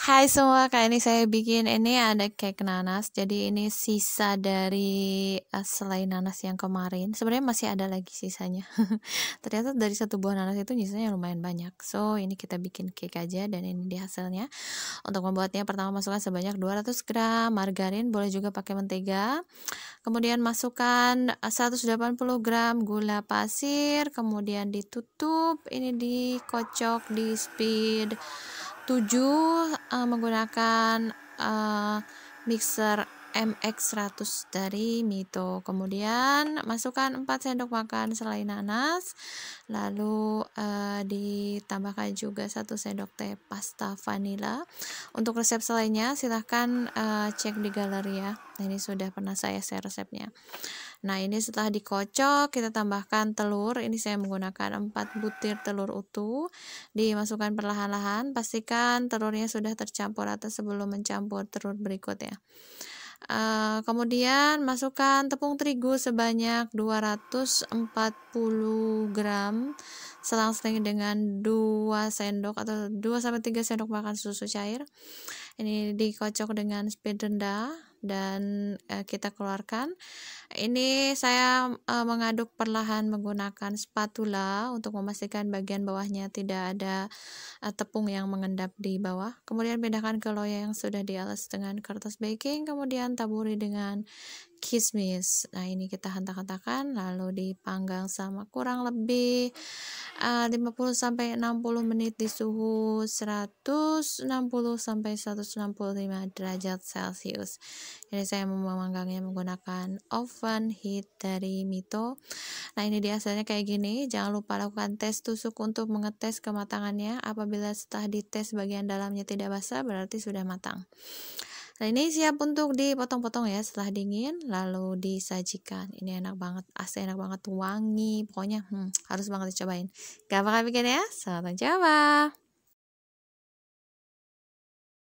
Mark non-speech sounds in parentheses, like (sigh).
Hai semua, kali ini saya bikin ini ada cake nanas. Jadi ini sisa dari uh, selai nanas yang kemarin. Sebenarnya masih ada lagi sisanya. (laughs) Ternyata dari satu buah nanas itu sisanya lumayan banyak. So, ini kita bikin cake aja dan ini dia hasilnya. Untuk membuatnya pertama masukkan sebanyak 200 gram margarin, boleh juga pakai mentega. Kemudian masukkan 180 eh, gram gula pasir, kemudian ditutup, ini dikocok di speed 7 uh, eh, menggunakan uh, mixer MX100 dari Mito. Kemudian masukkan 4 sendok makan selai nanas. Lalu uh, ditambahkan juga 1 sendok teh pasta vanila. Untuk resep selainnya silahkan uh, cek di galeri ya. Nah, ini sudah pernah saya share resepnya nah ini setelah dikocok kita tambahkan telur ini saya menggunakan 4 butir telur utuh dimasukkan perlahan-lahan pastikan telurnya sudah tercampur atau sebelum mencampur telur berikut ya Uh, eh, kemudian masukkan tepung terigu sebanyak 240 gram selang-seling dengan 2 sendok atau 2 sampai 3 sendok makan susu cair. Ini dikocok dengan speed rendah dan uh, kita keluarkan. Ini saya uh, mengaduk perlahan menggunakan spatula untuk memastikan bagian bawahnya tidak ada uh, tepung yang mengendap di bawah. Kemudian pindahkan ke loyang yang sudah dialas dengan kertas baking, kemudian taburi dengan kismis. Nah, ini kita hentak-hentakan lalu dipanggang sama kurang lebih uh, 50 60 menit di suhu 160 165 derajat Celcius. Jadi saya memanggangnya menggunakan oven heat dari Mito. Nah, ini dia hasilnya kayak gini. Jangan lupa lakukan tes tusuk untuk mengetes kematangannya. Apabila setelah dites bagian dalamnya tidak basah, berarti sudah matang nah ini siap untuk dipotong-potong ya setelah dingin, lalu disajikan. Ini enak banget, asli enak banget, wangi, pokoknya hmm, harus banget dicobain. Gak bakal bikin ya, selamat mencoba.